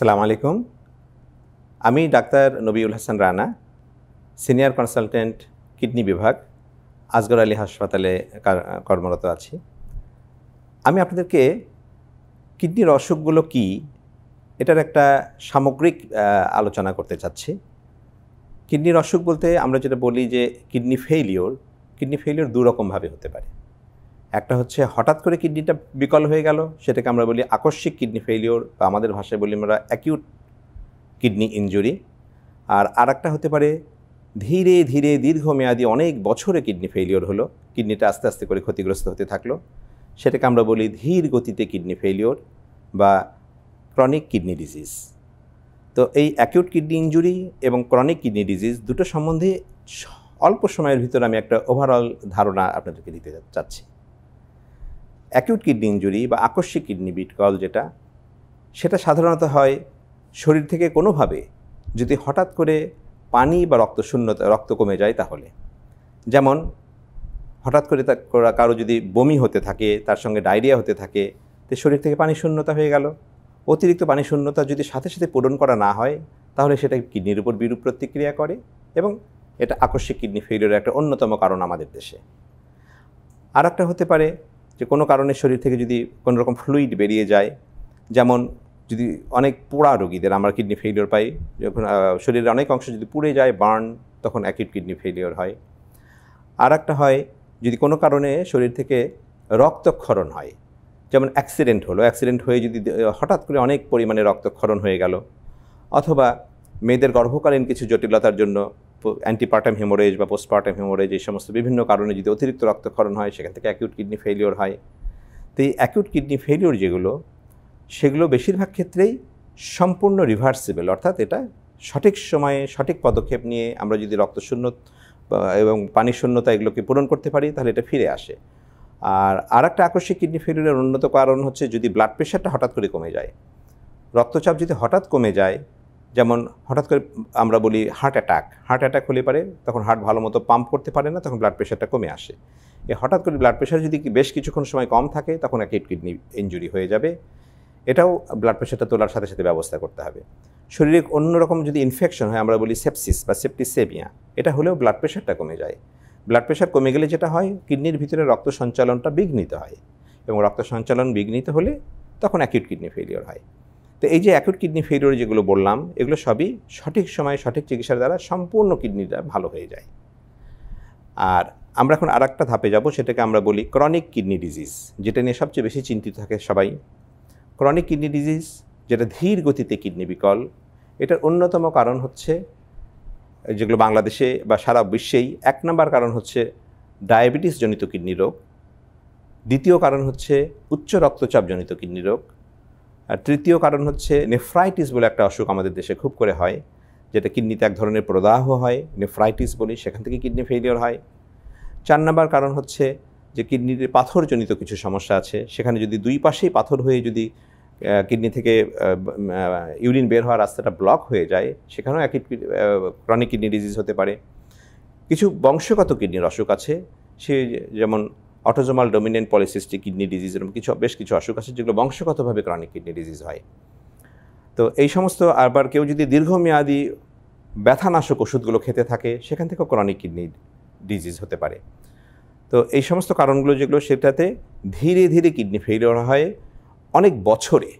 সালাম আলাইকুম আমি doctor Nabiul Hasan Rana senior consultant kidney বিভাগ আজগর আলী হাসপাতালে কর্মরত আছি আমি আপনাদেরকে কিডনির অসুখগুলো কি এটার একটা সামগ্রিক আলোচনা করতে চাচ্ছি কিডনির অসুখ বলতে আমরা যেটা বলি যে কিডনি ফেইলিওর কিডনি ফেইলিওর দু হতে পারে একটা হচ্ছে হঠাৎ করে কিডনিটা বিকল হয়ে গেল সেটাকে আমরা বলি আকস্মিক কিডনি ফেলিওর বা আমাদের ভাষায় বলি আমরা অ্যাকিউট কিডনি ইঞ্জুরি আর আর একটা হতে পারে ধীরে ধীরে দীর্ঘমেয়াদী অনেক বছরে কিডনি ফেলিওর হলো কিডনিটা আস্তে আস্তে করে ক্ষতিগ্রস্ত হতে থাকলো সেটাকে আমরা বলি ধীর গতিতে কিডনি ফেলিওর বা ক্রনিক কিডনি ডিজিজ তো এই অ্যাকিউট কিডনি ইঞ্জুরি এবং ক্রনিক কিডনি ডিজিজ দুটো সম্বন্ধে অল্প সময়ের ভিতরে আমি একটা ওভারঅল ধারণা আপনাদেরকে দিতে চাচ্ছি অ্যাকিউট কিডনি ইঞ্জুরি বা আকস্মিক কিডনি বিট কল যেটা সেটা সাধারণত হয় শরীর থেকে কোনোভাবে যদি হঠাৎ করে পানি বা রক্ত শূন্যতা রক্ত কমে যায় তাহলে যেমন হঠাৎ করে কারো যদি বমি হতে থাকে তার সঙ্গে ডায়রিয়া হতে থাকে তো শরীর থেকে পানি শূন্যতা হয়ে গেল অতিরিক্ত পানি শূন্যতা যদি সাথে সাথে পূরণ করা না হয় তাহলে সেটা কিডনির উপর বিরূপ প্রতিক্রিয়া করে এবং এটা আকস্মিক কিডনি ফেলিওরের একটা অন্যতম কারণ আমাদের দেশে আর একটা হতে পারে যে কোনো কারণে শরীর থেকে যদি কোনো রকম ফ্লুইড বেরিয়ে যায় যেমন যদি অনেক পোড়া রোগীদের আমরা কিডনি ফেলিওর পাই যখন শরীরের অনেক অংশ যদি পুড়ে যায় বার্ন তখন অ্যাকিউট কিডনি ফেলিওর হয় আর একটা হয় যদি কোনো কারণে শরীর থেকে রক্তক্ষরণ হয় যেমন অ্যাক্সিডেন্ট হলো অ্যাক্সিডেন্ট হয়ে যদি হঠাৎ করে অনেক পরিমাণে রক্তক্ষরণ হয়ে গেল অথবা মেয়েদের গর্ভকালীন কিছু জটিলতার জন্য অ্যান্টিপার্টাম হেমোরেজ বা পোস্টপার্টাম হেমোরেজ এই সমস্ত বিভিন্ন কারণে যদি অতিরিক্ত রক্তক্ষরণ হয় সেখান থেকে অ্যাকিউট কিডনি ফেলিওর হয় তো এই অ্যাকিউট কিডনি ফেলিওর যেগুলো সেগুলো বেশিরভাগ ক্ষেত্রেই সম্পূর্ণ রিভার্সিবল অর্থাৎ এটা সঠিক সময়ে সঠিক পদক্ষেপ নিয়ে আমরা যদি রক্তশূন্য এবং পানি শূন্যতা এগুলোকে পূরণ করতে পারি তাহলে এটা ফিরে আসে আর আর একটা আকস্মিক কিডনি ফেলিওরের উন্নত কারণ হচ্ছে যদি ব্লাড প্রেশারটা হঠাৎ করে কমে যায় রক্তচাপ যদি হঠাৎ কমে যায় যেমন হঠাৎ করে আমরা বলি হার্ট অ্যাটাক হার্ট অ্যাটাক হলে পারে তখন হার্ট ভালো মতো পাম্প করতে পারে না তখন ব্লাড প্রেশারটা কমে আসে এ হঠাৎ করে ব্লাড প্রেশার যদি বেশ কিছুক্ষণ সময় কম থাকে তখন অ্যাকিউট কিডনি ইঞ্জুরি হয়ে যাবে এটাও ব্লাড প্রেশারটা তোলার সাথে সাথে ব্যবস্থা করতে হবে শরীরে অন্যরকম যদি ইনফেকশন হয় আমরা বলি সেপসিস বা সেপটিসেমিয়া এটা হলেও ব্লাড প্রেশারটা কমে যায় ব্লাড প্রেশার কমে গেলে যেটা হয় কিডনির ভিতরে রক্ত সঞ্চালনটা বিঘ্নিত হয় এবং রক্ত সঞ্চালন বিঘ্নিত হলে তখন অ্যাকিউট কিডনি ফেলিওর হয় তো এই যে অ্যাকুট কিডনি ফেলিওর যেগুলো বললাম এগুলো সবই সঠিক সময়ে সঠিক চিকিৎসার দ্বারা সম্পূর্ণ কিডনিটা ভালো হয়ে যায় আর আমরা এখন আর একটা ধাপে যাব সেটাকে আমরা বলি ক্রনিক কিডনি ডিজিজ যেটা নিয়ে সবচেয়ে বেশি চিন্তিত থাকে সবাই ক্রনিক কিডনি ডিজিজ যেটা ধীর গতিতে কিডনি বিকল এটার অন্যতম কারণ হচ্ছে যেগুলো বাংলাদেশে বা সারা বিশ্বেই এক নম্বর কারণ হচ্ছে ডায়াবেটিসজনিত কিডনি রোগ দ্বিতীয় কারণ হচ্ছে উচ্চ রক্তচাপজনিত কিডনি রোগ আর তৃতীয় কারণ হচ্ছে নেফ্রাইটিস বলে একটা অসুখ আমাদের দেশে খুব করে হয় যেটা কিডনিতে এক ধরনের প্রদাহ হয় নেফ্রাইটিস বলি সেখান থেকে কিডনি ফেলিওর হয় চার নাম্বার কারণ হচ্ছে যে কিডনিতে পাথরজনিত কিছু সমস্যা আছে সেখানে যদি দুই পাশেই পাথর হয়ে যদি কিডনি থেকে ইউরিন বের হওয়ার রাস্তাটা ব্লক হয়ে যায় সেখানেও একই ক্রনিক কিডনি ডিজিজ হতে পারে কিছু বংশগত কিডনির অসুখ আছে সে যেমন autosomal dominant polycystic kidney disease এরকম কিছু বেশ কিছু অসুখ আছে যেগুলো বংশগতভাবে ক্রনিক কিডনি ডিজিজ হয় তো এই সমস্ত আবার কেউ যদি দীর্ঘমেয়াদী ব্যথানাশক ওষুধগুলো খেতে থাকে সেখান থেকেও ক্রনিক কিডনি ডিজিজ হতে পারে তো এই সমস্ত কারণগুলো যেগুলো সেটাতে ধীরে ধীরে কিডনি ফেলিওর হয় অনেক বছরে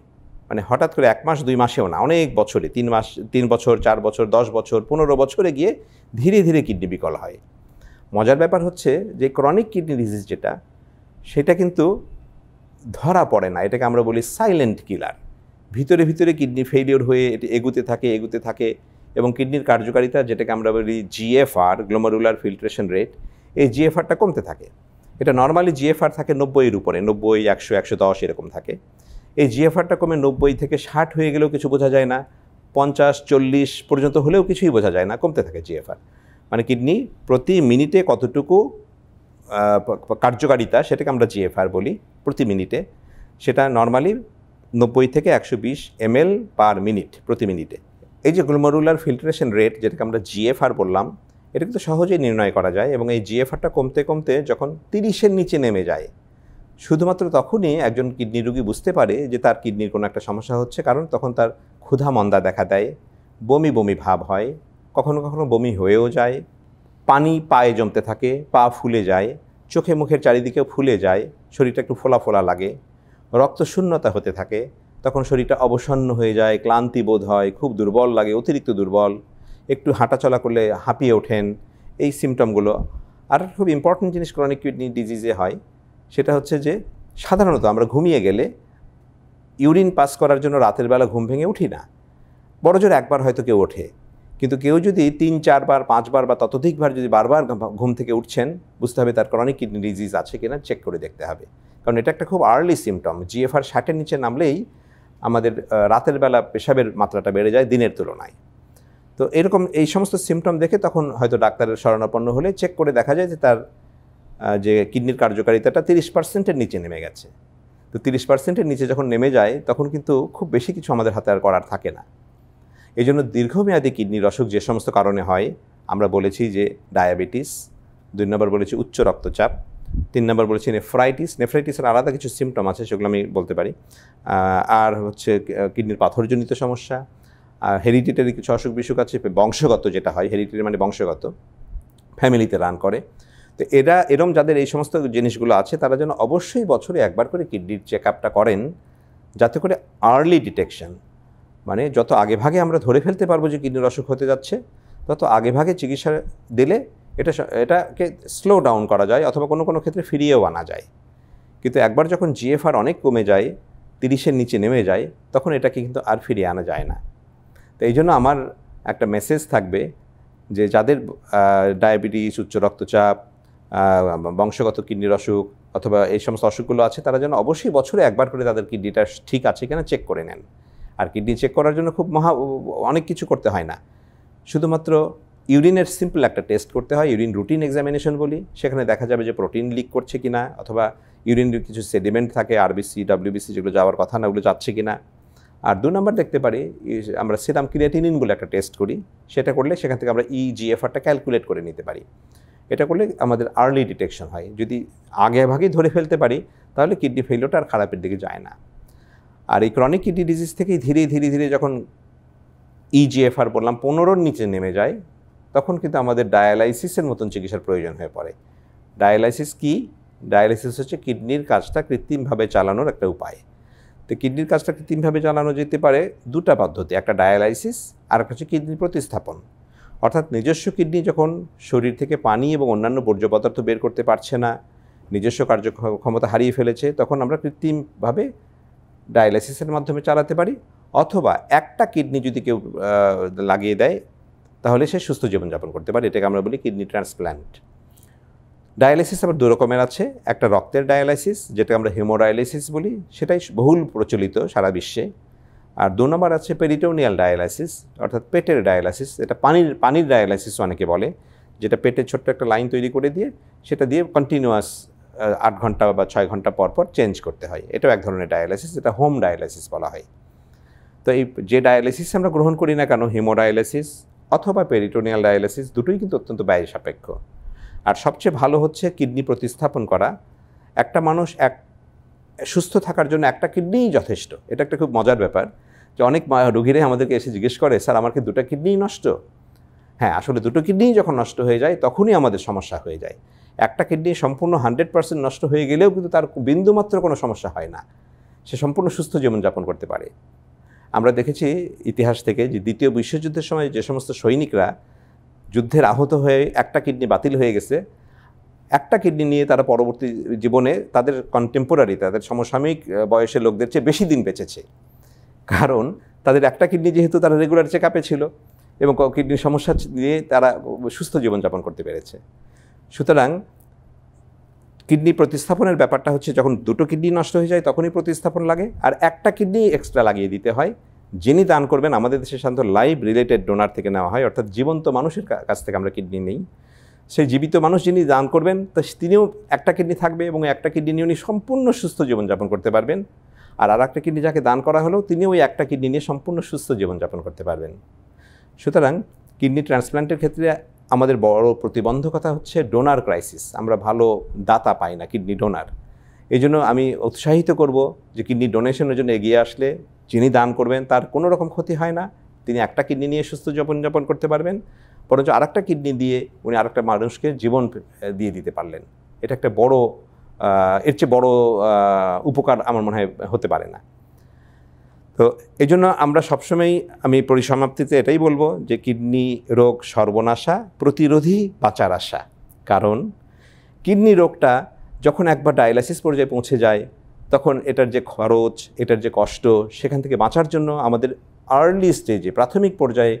মানে হঠাৎ করে এক মাস দুই মাসেও না অনেক বছরে তিন মাস তিন বছর চার বছর দশ বছর পনেরো বছরে গিয়ে ধীরে ধীরে কিডনি বিকল হয় মজার ব্যাপার হচ্ছে যে ক্রনিক কিডনি ডিজিজ যেটা সেটা কিন্তু ধরা পড়ে না এটাকে আমরা বলি সাইলেন্ট কিলার ভিতরে ভিতরে কিডনি ফেলিওর হয়ে এটি এগুতে থাকে এগুতে থাকে এবং কিডনির কার্যকারিতা যেটাকে আমরা বলি জিএফআর গ্লোমারুলার ফিল্ট্রেশন রেট এই জিএফআরটা কমতে থাকে এটা নর্মালি জিএফআর থাকে নব্বইয়ের উপরে নব্বই একশো একশো দশ এরকম থাকে এই জিএফআরটা কমে নব্বই থেকে ষাট হয়ে গেলেও কিছু বোঝা যায় না পঞ্চাশ চল্লিশ পর্যন্ত হলেও কিছুই বোঝা যায় না কমতে থাকে জিএফআর মানে কিডনি প্রতি মিনিটে কতটুকু কার্যকারিতা সেটাকে আমরা জিএফআর বলি প্রতি মিনিটে সেটা নর্মালি নব্বই থেকে একশো বিশ এমএল পার মিনিট প্রতি মিনিটে এই যে গ্লোমারুলার ফিল্ট্রেশন রেট যেটাকে আমরা জিএফআর বললাম এটা কিন্তু সহজেই নির্ণয় করা যায় এবং এই জিএফআরটা কমতে কমতে যখন তিরিশের নিচে নেমে যায় শুধুমাত্র তখনই একজন কিডনি রুগী বুঝতে পারে যে তার কিডনির কোনো একটা সমস্যা হচ্ছে কারণ তখন তার ক্ষুধা মন্দা দেখা দেয় বমি বমি ভাব হয় কখনো কখনো বমি হয়েও যায় পানি পায়ে জমতে থাকে পা ফুলে যায় চোখে মুখের চারিদিকে ফুলে যায় শরীরটা একটু ফোলা ফোলা লাগে রক্তশূন্যতা হতে থাকে তখন শরীরটা অবসন্ন হয়ে যায় ক্লান্তি বোধ হয় খুব দুর্বল লাগে অতিরিক্ত দুর্বল একটু হাঁটাচলা করলে হাঁপিয়ে ওঠেন এই সিমটমগুলো আর খুব ইম্পর্ট্যান্ট জিনিস ক্রনিক কিডনি ডিজিজে হয় সেটা হচ্ছে যে সাধারণত আমরা ঘুমিয়ে গেলে ইউরিন পাস করার জন্য রাতের বেলা ঘুম ভেঙে উঠি না বড় জোর একবার হয়তো কেউ ওঠে কিন্তু কেউ যদি তিন চারবার পাঁচবার বা ততোধিকবার যদি বারবার ঘুম থেকে উঠছেন বুঝতে হবে তার ক্রনিক কিডনি ডিজিজ আছে কিনা চেক করে দেখতে হবে কারণ এটা একটা খুব আর্লি সিমটম জিএফআর ষাটের নিচে নামলেই আমাদের রাতের বেলা পেশাবের মাত্রাটা বেড়ে যায় দিনের তুলনায় তো এরকম এই সমস্ত সিমটম দেখে তখন হয়তো ডাক্তারের শরণাপন্ন হলে চেক করে দেখা যায় যে তার যে কিডনির কার্যকারিতাটা তিরিশ পার্সেন্টের নিচে নেমে গেছে তো তিরিশ পার্সেন্টের নিচে যখন নেমে যায় তখন কিন্তু খুব বেশি কিছু আমাদের হাতে আর করার থাকে না এই জন্য দীর্ঘমেয়াদী কিডনির অসুখ যে সমস্ত কারণে হয় আমরা বলেছি যে ডায়াবেটিস দুই নম্বর বলেছি উচ্চ রক্তচাপ তিন নম্বর বলেছি নেফ্রাইটিস নেফ্রাইটিসের আলাদা কিছু সিমটম আছে সেগুলো আমি বলতে পারি আর হচ্ছে কিডনির পাথরজনিত সমস্যা আর হেরিডিটারি কিছু অসুখ বিসুখ আছে বংশগত যেটা হয় হেরিডিটারি মানে বংশগত ফ্যামিলিতে রান করে তো এরা এরম যাদের এই সমস্ত জিনিসগুলো আছে তারা যেন অবশ্যই বছরে একবার করে কিডনির চেক আপটা করেন যাতে করে আর্লি ডিটেকশন মানে যত আগেভাগে আমরা ধরে ফেলতে পারবো যে কিডনির অসুখ হতে যাচ্ছে তত আগেভাগে চিকিৎসা দিলে এটা এটাকে স্লো ডাউন করা যায় অথবা কোনো কোনো ক্ষেত্রে ফিরিয়েও আনা যায় কিন্তু একবার যখন জিএফআর অনেক কমে যায় তিরিশের নিচে নেমে যায় তখন এটাকে কিন্তু আর ফিরিয়ে আনা যায় না তো এই জন্য আমার একটা মেসেজ থাকবে যে যাদের ডায়াবেটিস উচ্চ রক্তচাপ বংশগত কিডনির অসুখ অথবা এই সমস্ত অসুখগুলো আছে তারা যেন অবশ্যই বছরে একবার করে তাদের কিডনিটা ঠিক আছে কিনা চেক করে নেন আর কিডনি চেক করার জন্য খুব মহা অনেক কিছু করতে হয় না শুধুমাত্র ইউরিনের সিম্পল একটা টেস্ট করতে হয় ইউরিন রুটিন এক্সামিনেশন বলি সেখানে দেখা যাবে যে প্রোটিন লিক করছে কি না অথবা ইউরিন কিছু সেডিমেন্ট থাকে আরবিসি ডাব্লিউবিসি যেগুলো যাওয়ার কথা না ওগুলো যাচ্ছে কি না আর দু নম্বর দেখতে পারি আমরা সেরাম ক্রিয়েটিনিন বলে একটা টেস্ট করি সেটা করলে সেখান থেকে আমরা ইজিএফআরটা e ক্যালকুলেট করে নিতে পারি এটা করলে আমাদের আর্লি ডিটেকশন হয় যদি আগে ভাগেই ধরে ফেলতে পারি তাহলে কিডনি ফেলিওরটা আর খারাপের দিকে যায় না আর এই ক্রনিক কিডনি ডিজিজ থেকেই ধীরে ধীরে ধীরে যখন ইজিএফআর e বললাম পনেরোর নিচে নেমে যায় তখন কিন্তু আমাদের ডায়ালাইসিসের মতন চিকিৎসার প্রয়োজন হয়ে পড়ে ডায়ালাইসিস কি ডায়ালিসিস হচ্ছে কিডনির কাজটা কৃত্রিমভাবে চালানোর একটা উপায় তো কিডনির কাজটা কৃত্রিমভাবে চালানো যেতে পারে দুটা পদ্ধতি একটা ডায়ালাইসিস আর একটা হচ্ছে কিডনি প্রতিস্থাপন অর্থাৎ নিজস্ব কিডনি যখন শরীর থেকে পানি এবং অন্যান্য বর্জ্য পদার্থ বের করতে পারছে না নিজস্ব কার্যক্ষমতা হারিয়ে ফেলেছে তখন আমরা কৃত্রিমভাবে ডায়ালাইসিসের মাধ্যমে চালাতে পারি অথবা একটা কিডনি যদি কেউ লাগিয়ে দেয় তাহলে সে সুস্থ জীবনযাপন করতে পারে এটাকে আমরা বলি কিডনি ট্রান্সপ্ল্যান্ট ডায়ালাইসিস আবার দু রকমের আছে একটা রক্তের ডায়ালাইসিস যেটা আমরা হিমোডায়ালিসিস বলি সেটাই বহুল প্রচলিত সারা বিশ্বে আর দু নম্বর আছে পেরিটোনিয়াল ডায়ালাইসিস অর্থাৎ পেটের ডায়ালাইসিস এটা পানির পানির ডায়ালাইসিস অনেকে বলে যেটা পেটের ছোট্ট একটা লাইন তৈরি করে দিয়ে সেটা দিয়ে কন্টিনিউয়াস আট ঘন্টা বা ছয় ঘন্টা পর পর চেঞ্জ করতে হয় এটাও এক ধরনের ডায়ালাইসিস যেটা হোম ডায়ালাইসিস বলা হয় তো এই যে ডায়ালিসিস আমরা গ্রহণ করি না কেন হিমোডায়ালিসিস অথবা পেরিটোনিয়াল ডায়ালিসিস দুটোই কিন্তু অত্যন্ত ব্যয় সাপেক্ষ আর সবচেয়ে ভালো হচ্ছে কিডনি প্রতিস্থাপন করা একটা মানুষ এক সুস্থ থাকার জন্য একটা কিডনিই যথেষ্ট এটা একটা খুব মজার ব্যাপার যে অনেক রোগীরাই আমাদেরকে এসে জিজ্ঞেস করে স্যার আমার কি দুটো কিডনিই নষ্ট হ্যাঁ আসলে দুটো কিডনিই যখন নষ্ট হয়ে যায় তখনই আমাদের সমস্যা হয়ে যায় একটা কিডনি সম্পূর্ণ হান্ড্রেড পার্সেন্ট নষ্ট হয়ে গেলেও কিন্তু তার বিন্দুমাত্র কোনো সমস্যা হয় না সে সম্পূর্ণ সুস্থ জীবনযাপন করতে পারে আমরা দেখেছি ইতিহাস থেকে যে দ্বিতীয় বিশ্বযুদ্ধের সময় যে সমস্ত সৈনিকরা যুদ্ধের আহত হয়ে একটা কিডনি বাতিল হয়ে গেছে একটা কিডনি নিয়ে তারা পরবর্তী জীবনে তাদের কন্টেম্পোরারি তাদের সমসাময়িক বয়সের লোকদের চেয়ে বেশি দিন বেঁচেছে কারণ তাদের একটা কিডনি যেহেতু তারা রেগুলার চেক আপে ছিল এবং কিডনির সমস্যা দিয়ে তারা সুস্থ জীবনযাপন করতে পেরেছে সুতরাং কিডনি প্রতিস্থাপনের ব্যাপারটা হচ্ছে যখন দুটো কিডনি নষ্ট হয়ে যায় তখনই প্রতিস্থাপন লাগে আর একটা কিডনি এক্সট্রা লাগিয়ে দিতে হয় যিনি দান করবেন আমাদের দেশে সাধারণত লাইভ রিলেটেড ডোনার থেকে নেওয়া হয় অর্থাৎ জীবন্ত মানুষের কাছ থেকে আমরা কিডনি নেই সেই জীবিত মানুষ যিনি দান করবেন তো তিনিও একটা কিডনি থাকবে এবং একটা কিডনি নিয়ে উনি সম্পূর্ণ সুস্থ জীবনযাপন করতে পারবেন আর আর একটা কিডনি যাকে দান করা হলো তিনিও ওই একটা কিডনি নিয়ে সম্পূর্ণ সুস্থ জীবনযাপন করতে পারবেন সুতরাং কিডনি ট্রান্সপ্লান্টের ক্ষেত্রে আমাদের বড় প্রতিবন্ধকতা হচ্ছে ডোনার ক্রাইসিস আমরা ভালো দাতা পাই না কিডনি ডোনার এই জন্য আমি উৎসাহিত করব যে কিডনি ডোনেশনের জন্য এগিয়ে আসলে যিনি দান করবেন তার কোনো রকম ক্ষতি হয় না তিনি একটা কিডনি নিয়ে সুস্থ জীবনযাপন করতে পারবেন বরঞ্চ একটা কিডনি দিয়ে উনি আর একটা মানুষকে জীবন দিয়ে দিতে পারলেন এটা একটা বড় এর চেয়ে বড় উপকার আমার মনে হয় হতে পারে না তো এই জন্য আমরা সবসময়ই আমি পরিসমাপ্তিতে এটাই বলবো যে কিডনি রোগ সর্বনাশা প্রতিরোধী বাঁচার আশা কারণ কিডনি রোগটা যখন একবার ডায়ালাইসিস পর্যায়ে পৌঁছে যায় তখন এটার যে খরচ এটার যে কষ্ট সেখান থেকে বাঁচার জন্য আমাদের আর্লি স্টেজে প্রাথমিক পর্যায়ে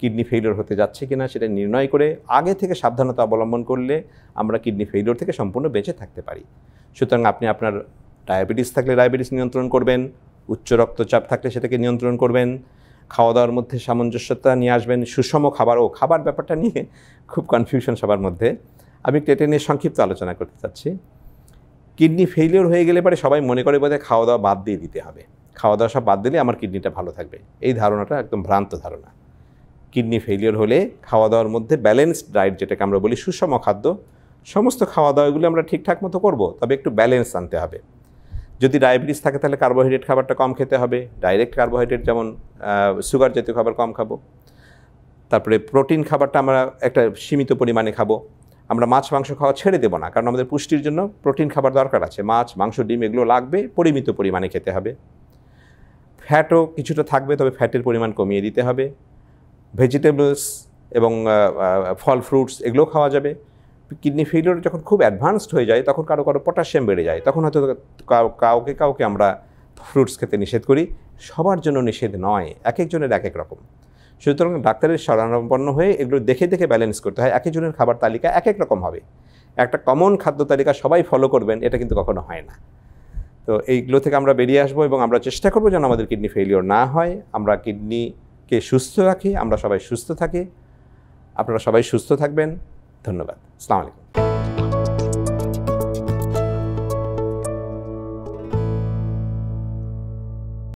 কিডনি ফেইলিওর হতে যাচ্ছে কিনা সেটা নির্ণয় করে আগে থেকে সাবধানতা অবলম্বন করলে আমরা কিডনি ফেইলিওর থেকে সম্পূর্ণ বেঁচে থাকতে পারি সুতরাং আপনি আপনার ডায়াবেটিস থাকলে ডায়াবেটিস নিয়ন্ত্রণ করবেন উচ্চ রক্তচাপ থাকলে সেটাকে নিয়ন্ত্রণ করবেন খাওয়া দাওয়ার মধ্যে সামঞ্জস্যতা নিয়ে আসবেন সুষম খাবার ও খাবার ব্যাপারটা নিয়ে খুব কনফিউশন সবার মধ্যে আমি এটা নিয়ে সংক্ষিপ্ত আলোচনা করতে চাচ্ছি কিডনি ফেলিওর হয়ে গেলে পরে সবাই মনে করে বোধহয় খাওয়া দাওয়া বাদ দিয়ে দিতে হবে খাওয়া দাওয়া সব বাদ দিলে আমার কিডনিটা ভালো থাকবে এই ধারণাটা একদম ভ্রান্ত ধারণা কিডনি ফেলিওর হলে খাওয়া দাওয়ার মধ্যে ব্যালেন্সড ডায়েট যেটাকে আমরা বলি সুষম খাদ্য সমস্ত খাওয়া দাওয়াগুলো আমরা ঠিকঠাক মতো করব তবে একটু ব্যালেন্স আনতে হবে যদি ডায়াবেটিস থাকে তাহলে কার্বোহাইড্রেট খাবারটা কম খেতে হবে ডাইরেক্ট কার্বোহাইড্রেট যেমন সুগার জাতীয় খাবার কম খাবো তারপরে প্রোটিন খাবারটা আমরা একটা সীমিত পরিমাণে খাবো আমরা মাছ মাংস খাওয়া ছেড়ে দেবো না কারণ আমাদের পুষ্টির জন্য প্রোটিন খাবার দরকার আছে মাছ মাংস ডিম এগুলো লাগবে পরিমিত পরিমাণে খেতে হবে ফ্যাটও কিছুটা থাকবে তবে ফ্যাটের পরিমাণ কমিয়ে দিতে হবে ভেজিটেবলস এবং ফল ফ্রুটস এগুলো খাওয়া যাবে কিডনি ফেলিওর যখন খুব অ্যাডভান্সড হয়ে যায় তখন কারো কারো পটাশিয়াম বেড়ে যায় তখন হয়তো কাউকে কাউকে আমরা ফ্রুটস খেতে নিষেধ করি সবার জন্য নিষেধ নয় এক একজনের এক এক রকম সুতরাং ডাক্তারের শরণাপন্ন হয়ে এগুলো দেখে দেখে ব্যালেন্স করতে হয় এক একজনের খাবার তালিকা এক এক রকম হবে একটা কমন খাদ্য তালিকা সবাই ফলো করবেন এটা কিন্তু কখনো হয় না তো এইগুলো থেকে আমরা বেরিয়ে আসবো এবং আমরা চেষ্টা করবো যেন আমাদের কিডনি ফেলিওর না হয় আমরা কিডনিকে সুস্থ রাখি আমরা সবাই সুস্থ থাকি আপনারা সবাই সুস্থ থাকবেন ধন্যবাদ আলাইকুম